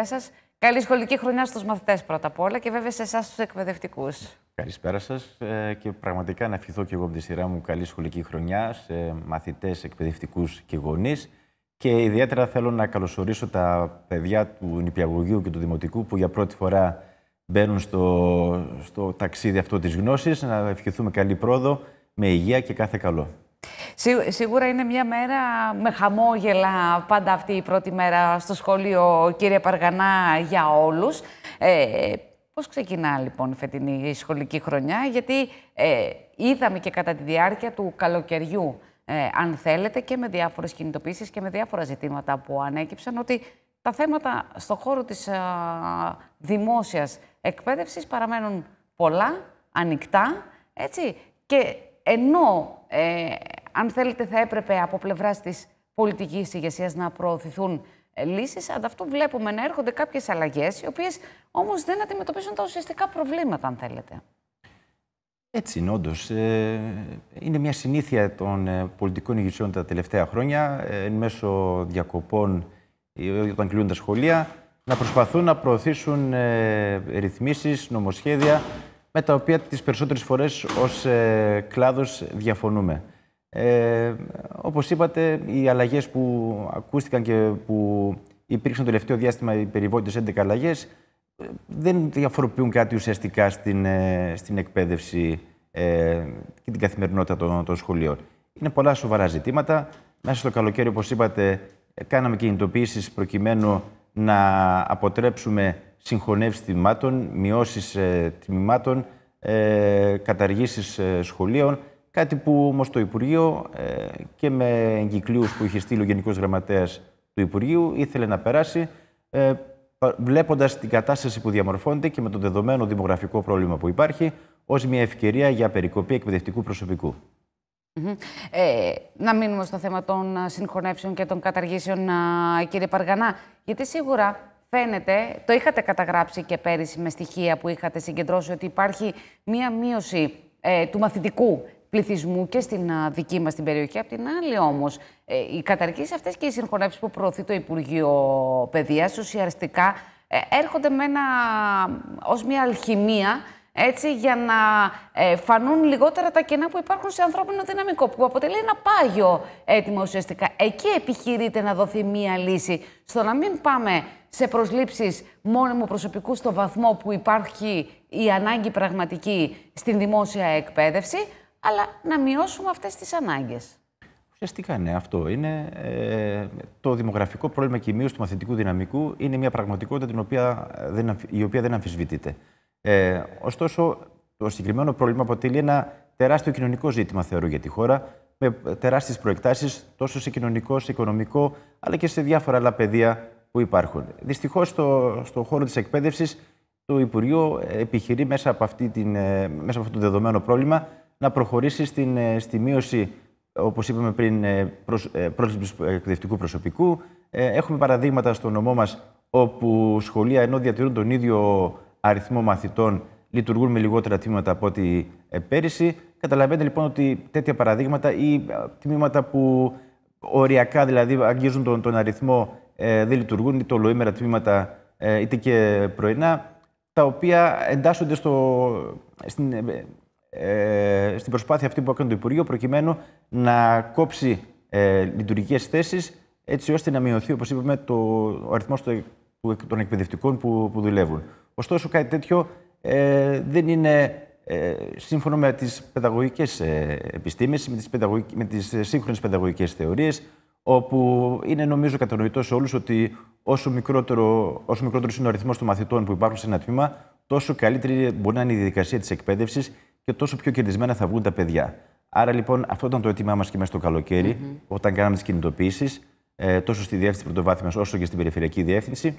Σας. Καλή σχολική χρονιά στους μαθητές πρώτα απ' όλα και βέβαια σε εσάς τους εκπαιδευτικούς. Καλησπέρα σας ε, και πραγματικά να ευχηθώ και εγώ από τη σειρά μου καλή σχολική χρονιά σε μαθητές, εκπαιδευτικούς και γονείς και ιδιαίτερα θέλω να καλωσορίσω τα παιδιά του νηπιαγωγείου και του δημοτικού που για πρώτη φορά μπαίνουν στο, στο ταξίδι αυτό της γνώσης Να ευχηθούμε καλή πρόοδο με υγεία και κάθε καλό. Σίγουρα είναι μια μέρα με χαμόγελα πάντα αυτή η πρώτη μέρα στο σχολείο, κύριε Παργανά, για όλους. Ε, πώς ξεκινά λοιπόν η φετινή σχολική χρονιά, γιατί ε, είδαμε και κατά τη διάρκεια του καλοκαιριού, ε, αν θέλετε, και με διάφορες κινητοποίησεις και με διάφορα ζητήματα που ανέκυψαν, ότι τα θέματα στον χώρο της δημόσιας εκπαίδευσης παραμένουν πολλά, ανοιχτά, έτσι, και ενώ, ε, αν θέλετε, θα έπρεπε από πλευράς της πολιτικής ηγεσίας να προωθηθούν ε, λύσεις. Ανταυτού βλέπουμε να έρχονται κάποιες αλλαγές, οι οποίες όμως δεν αντιμετωπίζουν τα ουσιαστικά προβλήματα, αν θέλετε. Έτσι είναι, ε, είναι μια συνήθεια των πολιτικών ηγεσιών τα τελευταία χρόνια, εν μέσω διακοπών, όταν κλείνουν τα σχολεία, να προσπαθούν να προωθήσουν ρυθμίσεις, νομοσχέδια, με τα οποία τις περισσότερες φορές ως ε, κλάδος διαφωνούμε. Ε, όπως είπατε, οι αλλαγές που ακούστηκαν και που υπήρξαν το τελευταίο διάστημα, οι περιβόητες 11 αλλαγές, ε, δεν διαφοροποιούν κάτι ουσιαστικά στην, ε, στην εκπαίδευση ε, και την καθημερινότητα των, των σχολείων. Είναι πολλά σοβαρά ζητήματα. Μέσα στο καλοκαίρι, όπως είπατε, κάναμε κινητοποιήσεις προκειμένου να αποτρέψουμε συγχωνεύσει τμήματων, μειώσεις ε, τιμημάτων, ε, καταργήσεις ε, σχολείων. Κάτι που όμως το Υπουργείο ε, και με εγκυκλίους που είχε στείλει ο Γενικός Γραμματέας του Υπουργείου ήθελε να περάσει. Ε, Βλέποντας την κατάσταση που διαμορφώνεται και με το δεδομένο δημογραφικό πρόβλημα που υπάρχει, ως μια ευκαιρία για περικοπή εκπαιδευτικού προσωπικού. Ε, να μείνουμε στο θέμα των συγχωνεύσεων και των καταργήσεων, κύριε Παργανά. Γιατί σίγουρα Φαίνεται, το είχατε καταγράψει και πέρυσι με στοιχεία που είχατε συγκεντρώσει, ότι υπάρχει μία μείωση ε, του μαθητικού πληθυσμού και στην δική μας την περιοχή. Απ' την άλλη όμως, ε, οι αυτές και οι συγχωνεύσεις που προωθεί το Υπουργείο Παιδείας ουσιαστικά ε, έρχονται με ένα, ως μια αλχημία έτσι, για να ε, φανούν λιγότερα τα κενά που υπάρχουν σε ανθρώπινο δυναμικό, που αποτελεί ένα πάγιο έτοιμο ουσιαστικά. Εκεί επιχειρείται να δοθεί μία λύση, στο να μην πάμε σε προσλήψεις μόνιμου προσωπικού στο βαθμό που υπάρχει η ανάγκη πραγματική στην δημόσια εκπαίδευση, αλλά να μειώσουμε αυτές τις ανάγκες. Ουσιαστικά ναι, αυτό είναι. Ε, το δημογραφικό πρόβλημα και η μείωση του μαθητικού δυναμικού είναι μια πραγματικότητα την οποία δεν, η οποία δεν αμφισβητείται. Ε, ωστόσο, το συγκεκριμένο πρόβλημα αποτελεί ένα τεράστιο κοινωνικό ζήτημα, θεωρώ, για τη χώρα, με τεράστιες προεκτάσεις τόσο σε κοινωνικό, σε οικονομικό, αλλά και σε διάφορα άλλα πεδία που υπάρχουν. Δυστυχώς, στον στο χώρο της εκπαίδευσης, το Υπουργείο ε, επιχειρεί μέσα από, αυτή την, ε, μέσα από αυτό το δεδομένο πρόβλημα να προχωρήσει στην, ε, στη μείωση, όπως είπαμε πριν, πρόσληψη εκπαιδευτικού προσωπικού. Έχουμε παραδείγματα στο νομό μας όπου σχολεία ενώ διατηρούν τον ίδιο αριθμό μαθητών λειτουργούν με λιγότερα τμήματα από ό,τι ε, πέρυσι. Καταλαβαίνετε λοιπόν ότι τέτοια παραδείγματα ή ε, τμήματα που οριακά δηλαδή αγγίζουν τον, τον αριθμό ε, δεν λειτουργούν, είτε ολοήμερα τμήματα ε, είτε και πρωινά, τα οποία εντάσσονται στο, στην, ε, στην προσπάθεια αυτή που έκανε το Υπουργείο προκειμένου να κόψει ε, λειτουργικές θέσεις έτσι ώστε να μειωθεί, όπως είπαμε, το, ο αριθμός των εκπαιδευτικών που, που δουλεύουν. Ωστόσο, κάτι τέτοιο ε, δεν είναι ε, σύμφωνο με τις παιδαγωγικές ε, επιστήμες, με τις, σύγχρονε με τις σύγχρονες παιδαγωγικές θεωρίες, όπου είναι νομίζω κατανοητό σε όλους ότι όσο, μικρότερο, όσο μικρότερος είναι ο αριθμός των μαθητών που υπάρχουν σε ένα τμήμα, τόσο καλύτερη μπορεί να είναι η διαδικασία της εκπαίδευσης και τόσο πιο κερδισμένα θα βγουν τα παιδιά. Άρα λοιπόν αυτό ήταν το αίτημά μας και μέσα στο καλοκαιρι όταν κάναμε τις κινητοποίησεις, ε, τόσο στη διεύθυνση πρωτοβάθμιας όσο και στην περιφερειακή διεύθυνση,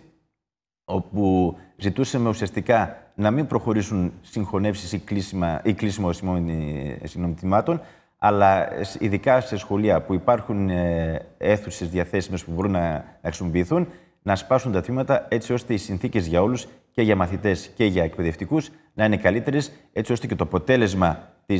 όπου ζητούσαμε ουσιαστικά να μην προχωρήσουν συγχωνεύσεις ή, κλείσιμα, ή κλείσιμο συνομιλημάτων, αλλά ειδικά σε σχολεία που υπάρχουν ε, αίθουσες διαθέσιμες που μπορούν να χρησιμοποιηθούν, να σπάσουν τα θύματα έτσι ώστε οι συνθήκες για όλους και για μαθητές και για εκπαιδευτικούς να είναι καλύτερες, έτσι ώστε και το αποτέλεσμα της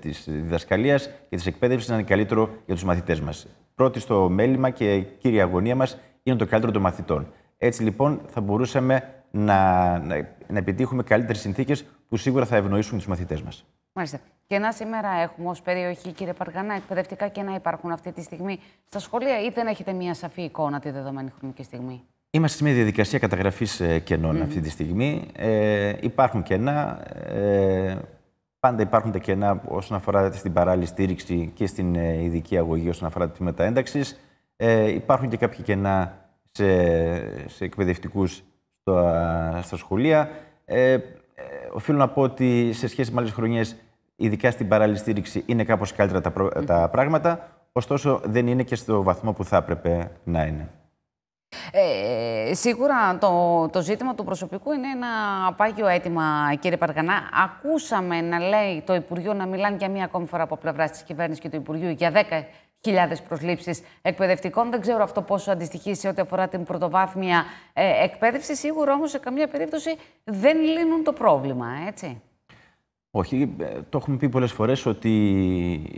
της ε, διδασκαλίας και της εκπαίδευσης να είναι καλύτερο για τους μαθητές μας. Πρώτη στο μέλημα και κύρια αγωνία μας είναι το καλύτερο των μαθητών. Έτσι λοιπόν θα μπορούσαμε να, να, να επιτύχουμε καλύτερες συνθήκες που σίγουρα θα ευνοήσουν τους μαθητές μας. Μάλιστα. Και να σήμερα έχουμε ως περιοχή, κύριε Παργανά, εκπαιδευτικά και να υπάρχουν αυτή τη στιγμή στα σχολεία, ή δεν έχετε μια σαφή εικόνα τη δεδομένη χρονική στιγμή. Είμαστε σε μια διαδικασία καταγραφής ε, κενών mm αυτή τη στιγμή. Ε, υπάρχουν κενά. Ε, πάντα υπάρχουν τα κενά όσον αφορά στην παράλληλη στήριξη και στην ε, ειδική αγωγή όσον αφορά τα τμήματα ένταξη. Ε, υπάρχουν και κάποια κενά σε, σε εκπαιδευτικούς στα, στα σχολεία. Ε, ε, οφείλω να πω ότι σε σχέση με άλλες χρονιές, ειδικά στην παράλληλη στήριξη, είναι κάπως καλύτερα τα, πράγματα. Ωστόσο, δεν είναι και στο βαθμό που θα έπρεπε να είναι. Ε, σίγουρα το, ζήτημα του προσωπικού είναι ένα πάγιο αίτημα, κύριε Παργανά. Ακούσαμε να λέει το Υπουργείο να μιλάνε για μία ακόμη φορά από πλευρά της κυβέρνησης και του Υπουργείου για δέκα χιλιάδες προσλήψεις εκπαιδευτικών. Δεν ξέρω αυτό πόσο αντιστοιχεί σε ό,τι αφορά την πρωτοβάθμια ε, εκπαίδευση. Σίγουρα όμως σε καμία περίπτωση δεν λύνουν το πρόβλημα, ε, έτσι. Όχι, ε, το έχουμε πει πολλές φορές ότι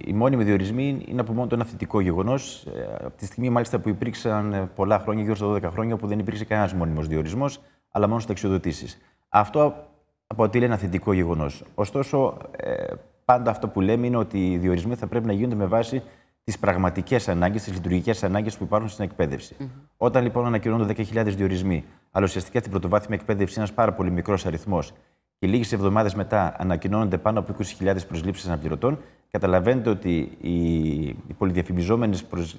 οι μόνιμοι διορισμοί είναι από μόνο το ένα θετικό γεγονός. Ε, από τη στιγμή μάλιστα που υπήρξαν πολλά χρόνια, γύρω στα 12 χρόνια, όπου δεν υπήρξε κανένας μόνιμος διορισμός, αλλά μόνο ταξιοδοτήσεις. Αυτό αποτελεί ένα θετικό γεγονός. Ωστόσο, πάντα αυτό που λέμε είναι ότι οι διορισμοί θα πρέπει να γίνονται με βάση τις πραγματικές ανάγκες, τις λειτουργικές ανάγκες που υπάρχουν στην εκπαίδευση. Όταν λοιπόν ανακοινώνονται 10.000 διορισμοί, αλλά ουσιαστικά στην πρωτοβάθμια εκπαίδευση είναι ένας πάρα πολύ μικρός αριθμός, και λίγες εβδομάδες μετά ανακοινώνονται πάνω από 20.000 προσλήψεις αναπληρωτών, καταλαβαίνετε ότι οι, οι πολυδιαφημιζόμενες προσ...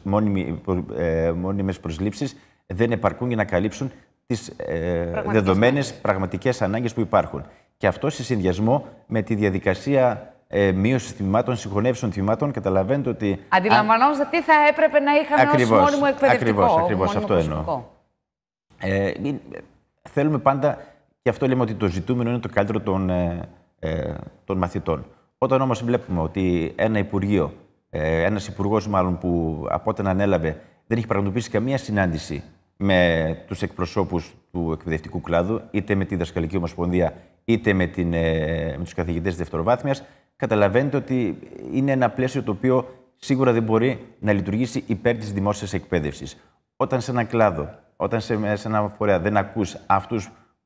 Ε, μόνιμες προσλήψεις δεν επαρκούν για να καλύψουν τις ε, δεδομένε πραγματικές ανάγκες που υπάρχουν. Και αυτό σε συνδυασμό με τη διαδικασία ε, μείωση θυμάτων, συγχωνεύσεων θυμάτων. Καταλαβαίνετε ότι. Αντιλαμβανόμαστε τι θα έπρεπε να είχαμε ως μόνιμο εκπαιδευτικό. Ακριβώς, ακριβώ αυτό εννοώ. Ε, θέλουμε πάντα, και αυτό λέμε ότι το ζητούμενο είναι το καλύτερο των, ε, ε των μαθητών. Όταν όμως βλέπουμε ότι ένα Υπουργείο, ε, ένας Υπουργός μάλλον που από όταν ανέλαβε δεν έχει πραγματοποιήσει καμία συνάντηση με τους εκπροσώπους του εκπαιδευτικού κλάδου, είτε με τη Δασκαλική Ομοσπονδία, είτε με, την, ε, με τους καθηγητές δευτεροβάθμιας, καταλαβαίνετε ότι είναι ένα πλαίσιο το οποίο σίγουρα δεν μπορεί να λειτουργήσει υπέρ της δημόσιας εκπαίδευσης. Όταν σε ένα κλάδο, όταν σε, ένα φορέα δεν ακούς αυτούς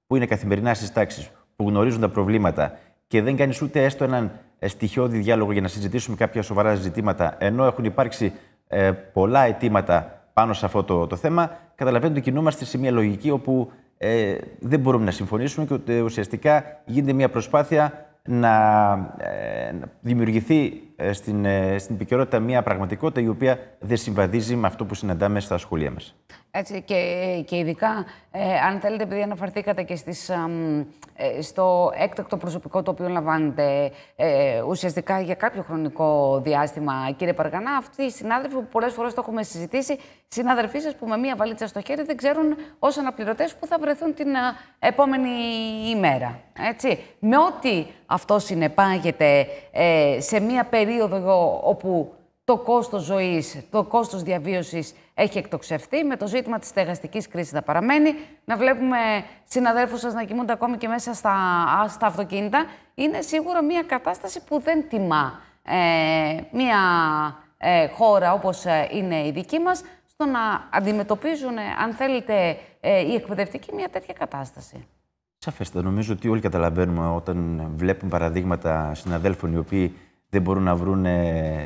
που είναι καθημερινά στις τάξεις, που γνωρίζουν τα προβλήματα και δεν κάνεις ούτε έστω έναν ε, στοιχειώδη διάλογο για να συζητήσουμε κάποια σοβαρά ζητήματα, ενώ έχουν υπάρξει ε, πολλά αιτήματα πάνω σε αυτό το, θέμα, καταλαβαίνετε ότι κινούμαστε σε μια λογική όπου ε, δεν μπορούμε να συμφωνήσουμε και ότι ουσιαστικά γίνεται μια προσπάθεια να ε, δημιουργηθεί ε, στην, ε, στην επικαιρότητα μια πραγματικότητα η οποία δεν συμβαδίζει με αυτό που συναντάμε στα σχολεία μας και, ε, και ειδικά, ε, αν θέλετε, επειδή αναφερθήκατε και στις, ε, στο έκτακτο προσωπικό το οποίο λαμβάνετε ουσιαστικά για κάποιο χρονικό διάστημα, κύριε Παργανά, αυτοί οι συνάδελφοι που πολλές φορές το έχουμε συζητήσει, συναδελφοί σας που με μία βαλίτσα στο χέρι δεν ξέρουν ως αναπληρωτές που θα βρεθούν την επόμενη ημέρα. Έτσι. Με ό,τι αυτό συνεπάγεται σε μία περίοδο όπου το κόστος ζωής, το κόστος διαβίωσης έχει εκτοξευθεί. Με το ζήτημα της στεγαστικής κρίσης να παραμένει. Να βλέπουμε συναδέλφους σας να κοιμούνται ακόμη και μέσα στα, αυτοκίνητα. Είναι σίγουρα μια κατάσταση που δεν τιμά ε, μια ε, χώρα όπως ε, είναι η δική μας στο να αντιμετωπίζουν, αν θέλετε, ε, οι εκπαιδευτικοί μια τέτοια κατάσταση. Σαφέστα. Νομίζω ότι όλοι καταλαβαίνουμε όταν βλέπουν παραδείγματα συναδέλφων οι οποίοι δεν μπορούν να βρουν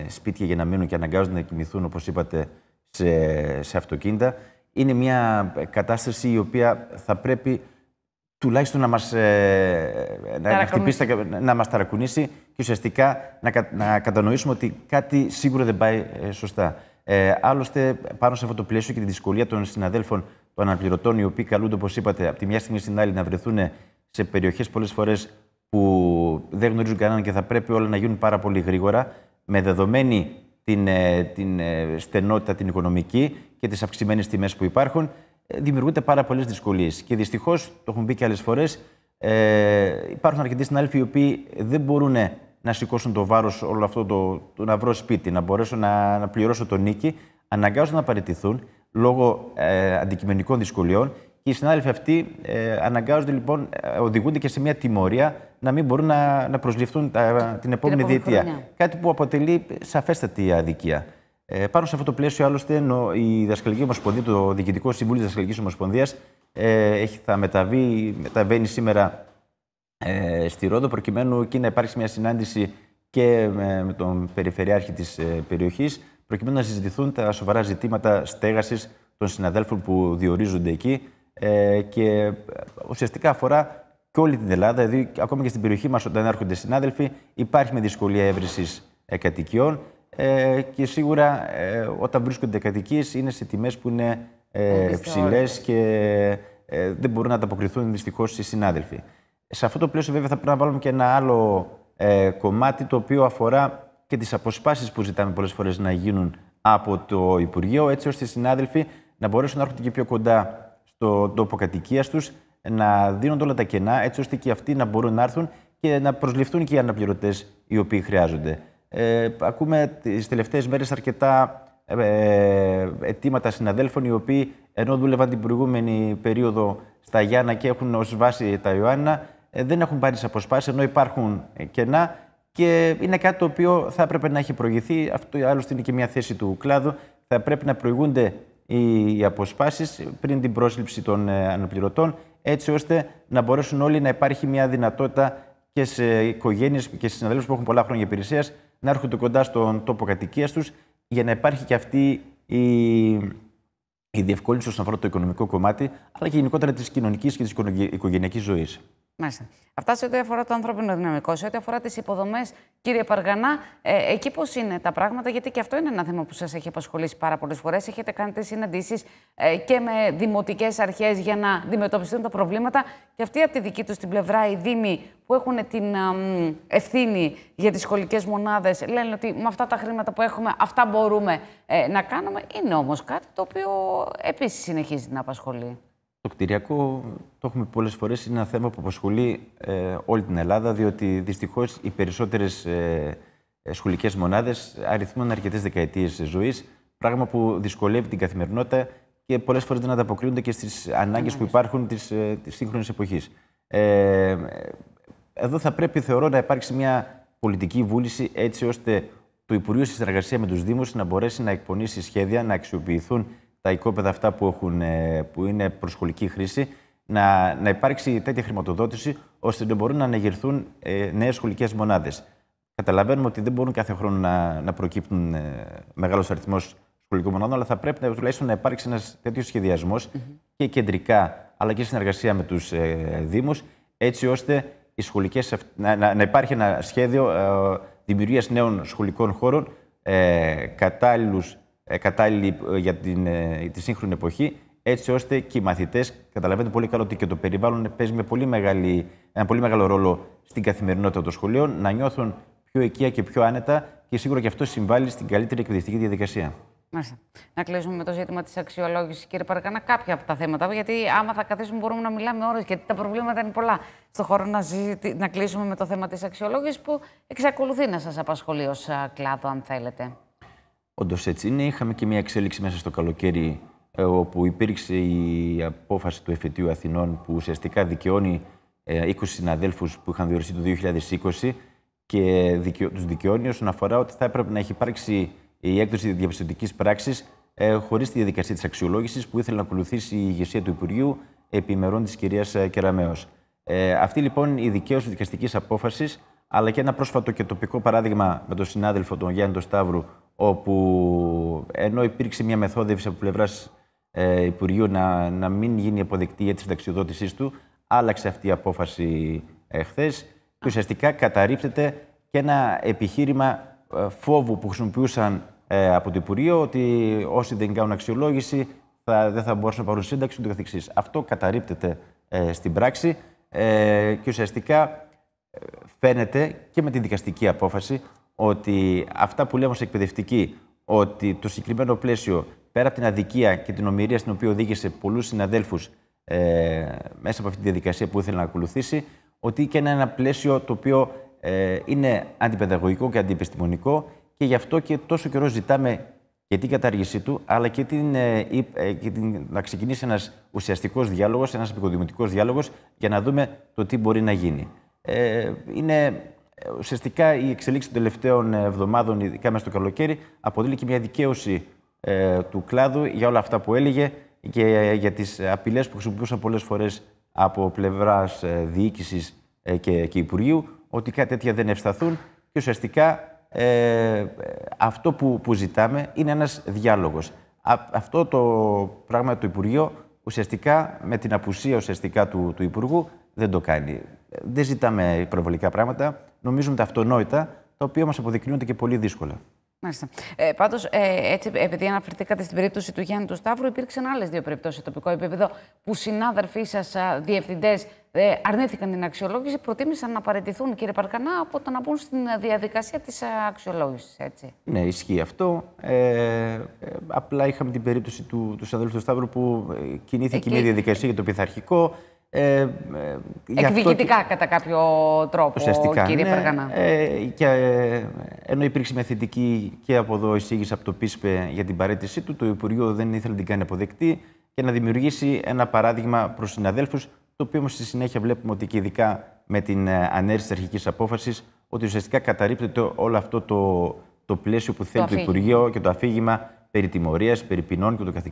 σπίτια για να μείνουν και αναγκάζονται να κοιμηθούν, όπως είπατε, σε, σε αυτοκίνητα. Είναι μια κατάσταση η οποία θα πρέπει τουλάχιστον να μας, ε, να, να, να μας ταρακουνήσει και ουσιαστικά να, να κατανοήσουμε ότι κάτι σίγουρα δεν πάει ε, σωστά. Ε, άλλωστε, πάνω σε αυτό το πλαίσιο και τη δυσκολία των συναδέλφων των αναπληρωτών, οι οποίοι καλούνται, όπως είπατε, από τη μια στιγμή στην άλλη να βρεθούν σε περιοχές πολλές φορές που δεν γνωρίζουν κανέναν και θα πρέπει όλα να γίνουν πάρα πολύ γρήγορα, με δεδομένη την, ε, την ε, στενότητα την οικονομική και τις αυξημένες τιμές που υπάρχουν, ε, δημιουργούνται πάρα πολλές δυσκολίες. Και δυστυχώς, το έχουμε πει και άλλες φορές, υπάρχουν αρκετοί συνάδελφοι οι οποίοι δεν μπορούν να σηκώσουν το βάρος όλο αυτό το, να βρω σπίτι, να μπορέσω να, πληρώσω το νίκη. Αναγκάζονται να παραιτηθούν λόγω ε, αντικειμενικών δυσκολιών και οι συνάδελφοι αυτοί ε, αναγκάζονται λοιπόν, ε, οδηγούνται και σε μια τιμωρία να μην μπορούν να, να προσληφθούν τα, την επόμενη διετία. Κάτι που αποτελεί σαφέστατη αδικία. Ε, πάνω σε αυτό το πλαίσιο, άλλωστε, η Δασκαλική Ομοσπονδία, το Διοικητικό Συμβούλιο της Δασκαλικής Ομοσπονδίας, ε, θα μεταβεί, μεταβαίνει σήμερα ε, στη Ρόδο, προκειμένου εκεί να υπάρξει μια συνάντηση και με, με τον Περιφερειάρχη της ε, περιοχής, προκειμένου να συζητηθούν τα σοβαρά ζητήματα στέγασης των συναδέλφων που διορίζονται εκεί ε, και ουσιαστικά αφορά και όλη την Ελλάδα. Δηλαδή, ακόμα και στην περιοχή μας, όταν έρχονται συνάδελφοι, υπάρχει με δυσκολία έβρισης ε, κατοικιών. Ε, και σίγουρα ε, όταν βρίσκονται κατοικίες είναι σε τιμές που είναι ε, ψηλές και ε, δεν μπορούν να ανταποκριθούν δυστυχώς οι συνάδελφοι. Σε αυτό το πλαίσιο, βέβαια, θα πρέπει να βάλουμε και ένα άλλο ε, κομμάτι το οποίο αφορά και τις αποσπάσεις που ζητάμε πολλές φορές να γίνουν από το Υπουργείο, έτσι ώστε οι συνάδελφοι να μπορέσουν να έρχονται και πιο κοντά το τόπο κατοικίας τους, να δίνονται όλα τα κενά, έτσι ώστε και αυτοί να μπορούν να έρθουν και να προσληφθούν και οι αναπληρωτές οι οποίοι χρειάζονται. Ε, ακούμε τις τελευταίες μέρες αρκετά ε, αιτήματα συναδέλφων οι οποίοι ενώ δούλευαν την προηγούμενη περίοδο στα Γιάννα και έχουν ως βάση τα Ιωάννα, ε, δεν έχουν πάρει τις αποσπάσεις ενώ υπάρχουν κενά και είναι κάτι το οποίο θα έπρεπε να έχει προηγηθεί. Αυτό άλλωστε είναι και μια θέση του κλάδου. Θα πρέπει να προηγούνται οι αποσπάσεις πριν την πρόσληψη των ε, αναπληρωτών, έτσι ώστε να μπορέσουν όλοι να υπάρχει μια δυνατότητα και σε οικογένειες και σε συναδέλφους που έχουν πολλά χρόνια υπηρεσίας να έρχονται κοντά στον τόπο κατοικίας τους για να υπάρχει και αυτή η, η διευκόλυνση όσον αφορά το οικονομικό κομμάτι, αλλά και γενικότερα της κοινωνικής και της οικογενειακής ζωής. Μάλιστα. Αυτά σε ό,τι αφορά το ανθρώπινο δυναμικό, σε ό,τι αφορά τις υποδομές, κύριε Παργανά, ε, εκεί πώς είναι τα πράγματα, γιατί και αυτό είναι ένα θέμα που σας έχει απασχολήσει πάρα πολλές φορές. Έχετε κάνει τις συναντήσεις ε, και με δημοτικές αρχές για να αντιμετωπιστούν τα προβλήματα. Και αυτή από τη δική τους την πλευρά, οι Δήμοι που έχουν την ευθύνη για τις σχολικές μονάδες, λένε ότι με αυτά τα χρήματα που έχουμε, αυτά μπορούμε ε, να κάνουμε. Είναι όμως κάτι το οποίο επίσης συνεχίζει να απασχολεί. Το κτηριακό, το έχουμε πολλές φορές, είναι ένα θέμα που απασχολεί ε, όλη την Ελλάδα, διότι δυστυχώς οι περισσότερες ε, ε σχολικές μονάδες αριθμούν αρκετές δεκαετίες ζωής, πράγμα που δυσκολεύει την καθημερινότητα και πολλές φορές δεν ανταποκρίνονται και στις ανάγκες που υπάρχουν της της ε, σύγχρονης εποχής. Ε, εδώ θα πρέπει, θεωρώ, να υπάρξει μια πολιτική βούληση έτσι ώστε το Υπουργείο, στη συνεργασία με τους Δήμους, να μπορέσει να εκπονήσει σχέδια, να αξιοποιηθούν τα οικόπεδα αυτά που, έχουν, ε, που είναι προσχολική χρήση, να, να υπάρξει τέτοια χρηματοδότηση ώστε να μπορούν να αναγερθούν ε, νέες σχολικές μονάδες. Καταλαβαίνουμε ότι δεν μπορούν κάθε χρόνο να, να προκύπτουν ε, μεγάλος αριθμός σχολικών μονάδων, αλλά θα πρέπει να, τουλάχιστον να υπάρξει ένας τέτοιος σχεδιασμός και κεντρικά, αλλά και συνεργασία με τους ε, Δήμους, έτσι ώστε οι σχολικές, να, να, υπάρχει ένα σχέδιο ε, δημιουργίας νέων σχολικών χώρων ε, ε, κατάλληλη ε, για την, ε, τη σύγχρονη εποχή, έτσι ώστε και οι μαθητές καταλαβαίνετε πολύ καλό ότι και το περιβάλλον παίζει με πολύ μεγάλη, ένα πολύ μεγάλο ρόλο στην καθημερινότητα των σχολείων, να νιώθουν πιο οικία και πιο άνετα και σίγουρα και αυτό συμβάλλει στην καλύτερη εκπαιδευτική διαδικασία. Μάλιστα. Να κλείσουμε με το ζήτημα της αξιολόγησης, κύριε Παρακάνα, κάποια από τα θέματα. Γιατί άμα θα καθίσουμε, μπορούμε να μιλάμε ώρες, γιατί τα προβλήματα είναι πολλά. Στον χώρο να, να κλείσουμε με το θέμα της αξιολόγησης που εξακολουθεί να σας απασχολεί ως κλάδο, αν θέλετε. Όντως έτσι είναι. Είχαμε και μια εξέλιξη μέσα στο καλοκαίρι, ε, όπου υπήρξε η απόφαση του Εφετείου Αθηνών που ουσιαστικά δικαιώνει 20 ε, συναδέλφους που είχαν διοριστεί το 2020 και τους δικαιώνει όσον αφορά ότι θα έπρεπε να έχει υπάρξει η έκδοση διαπιστωτικής πράξης ε, χωρίς τη διαδικασία της αξιολόγησης που ήθελε να ακολουθήσει η ηγεσία του Υπουργείου επί της κυρίας Κεραμαίο. αυτή λοιπόν η δικαίωση δικαστικής απόφασης αλλά και ένα πρόσφατο και τοπικό παράδειγμα με τον συνάδελφο τον Γιάννη τον Σταύρου, όπου ενώ υπήρξε μια μεθόδευση από πλευράς ε, Υπουργείου να, να μην γίνει αποδεκτή η τη συνταξιοδότησή του, άλλαξε αυτή η απόφαση ε, χθες. Και ουσιαστικά καταρρύπτεται και ένα επιχείρημα ε, φόβου που χρησιμοποιούσαν ε, από το Υπουργείο ότι όσοι δεν κάνουν αξιολόγηση θα, δεν θα μπορούσαν να πάρουν σύνταξη ούτω καθεξής. Αυτό καταρρύπτεται ε, στην πράξη ε, και ουσιαστικά φαίνεται και με την δικαστική απόφαση ότι αυτά που λέμε ως εκπαιδευτικοί, ότι το συγκεκριμένο πλαίσιο πέρα από την αδικία και την ομοιρία στην οποία οδήγησε πολλούς συναδέλφους ε, μέσα από αυτή τη διαδικασία που ήθελε να ακολουθήσει, ότι και ένα πλαίσιο το οποίο ε, είναι αντιπαιδαγωγικό και αντιεπιστημονικό και γι' αυτό και τόσο καιρό ζητάμε και την κατάργησή του, αλλά και, την, ε, ε, και την, να ξεκινήσει ένας ουσιαστικός διάλογος, ένας επικοδημητικός διάλογος για να δούμε το τι μπορεί να γίνει ε, είναι ε, ουσιαστικά η εξελίξη των τελευταίων ε, εβδομάδων, ειδικά μέσα στο καλοκαίρι, αποτελεί και μια δικαίωση ε, του κλάδου για όλα αυτά που έλεγε και για τις απειλές που χρησιμοποιούσαν πολλές φορές από πλευράς διοίκηση και, Υπουργείου, ότι κάτι τέτοια δεν ευσταθούν και ουσιαστικά αυτό που, που ζητάμε είναι ένας διάλογος. αυτό το πράγμα του Υπουργείου ουσιαστικά με την απουσία ουσιαστικά του, του Υπουργού δεν το κάνει. Δεν ζητάμε υπερβολικά πράγματα. Νομίζουμε τα αυτονόητα, τα οποία μας αποδεικνύονται και πολύ δύσκολα. Μάλιστα. Ε, Πάντως, ε, έτσι, επειδή αναφερθήκατε στην περίπτωση του Γιάννη του Σταύρου, υπήρξαν άλλες δύο περιπτώσεις σε τοπικό επίπεδο που συνάδελφοί σας, διευθυντές, ε, αρνήθηκαν την αξιολόγηση, προτίμησαν να παραιτηθούν, κύριε Παρκανά, από το να μπουν στην διαδικασία της αξιολόγηση. Ναι, ισχύει αυτό. Ε, ε, απλά είχαμε την περίπτωση του, του συναδέλφου του Σταύρου που ε, κινήθηκε μια διαδικασία για το πειθαρχικό. Ε, ε Εκδικητικά κατά κάποιο τρόπο, Ουσιαστικά, κύριε ναι, Ε, και, ε, ενώ υπήρξε μια θετική και από εδώ εισήγηση από το ΠΙΣΠΕ για την παρέτησή του, το Υπουργείο δεν ήθελε να την κάνει αποδεκτή και να δημιουργήσει ένα παράδειγμα προς συναδέλφους, το οποίο όμως στη συνέχεια βλέπουμε ότι και ειδικά με την ε, ανέρεση της αρχικής απόφασης, ότι ουσιαστικά καταρρύπτεται όλο αυτό το, το πλαίσιο που θέλει το, το Υπουργείο και το αφήγημα περί τιμωρίας, περί ποινών κ.ο.κ.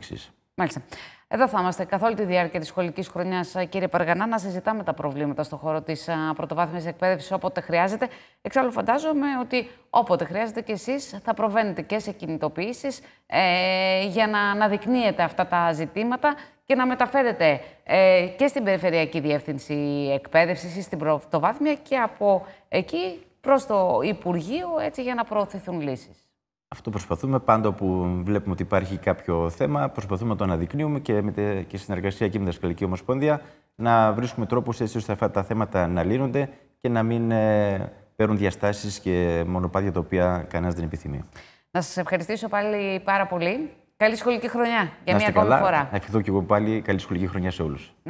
Μάλιστα. Εδώ θα είμαστε καθ' όλη τη διάρκεια της σχολικής χρονιάς, ε, κύριε Παργανά, να συζητάμε τα προβλήματα στον χώρο της ε, πρωτοβάθμιας εκπαίδευσης όποτε χρειάζεται. Εξάλλου, φαντάζομαι ότι όποτε χρειάζεται και εσείς θα προβαίνετε και σε κινητοποιήσεις ε, για να αναδεικνύετε αυτά τα ζητήματα και να μεταφέρετε ε, και στην Περιφερειακή Διεύθυνση Εκπαίδευσης ή στην πρωτοβάθμια και από εκεί προς το Υπουργείο, έτσι για να προωθηθούν λύσεις. Αυτό προσπαθούμε πάντα που βλέπουμε ότι υπάρχει κάποιο θέμα, προσπαθούμε να το αναδεικνύουμε και με τη και συνεργασία και με τα σχολική Ομοσπονδία να βρίσκουμε τρόπους έτσι ώστε αυτά τα θέματα να λύνονται και να μην ε, παίρνουν διαστάσεις και μονοπάτια τα οποία κανένας δεν επιθυμεί. Να σας ευχαριστήσω πάλι πάρα πολύ. Καλή σχολική χρονιά για μια ακόμη φορά. Να ευχηθώ και εγώ πάλι καλή σχολική χρονιά σε όλους.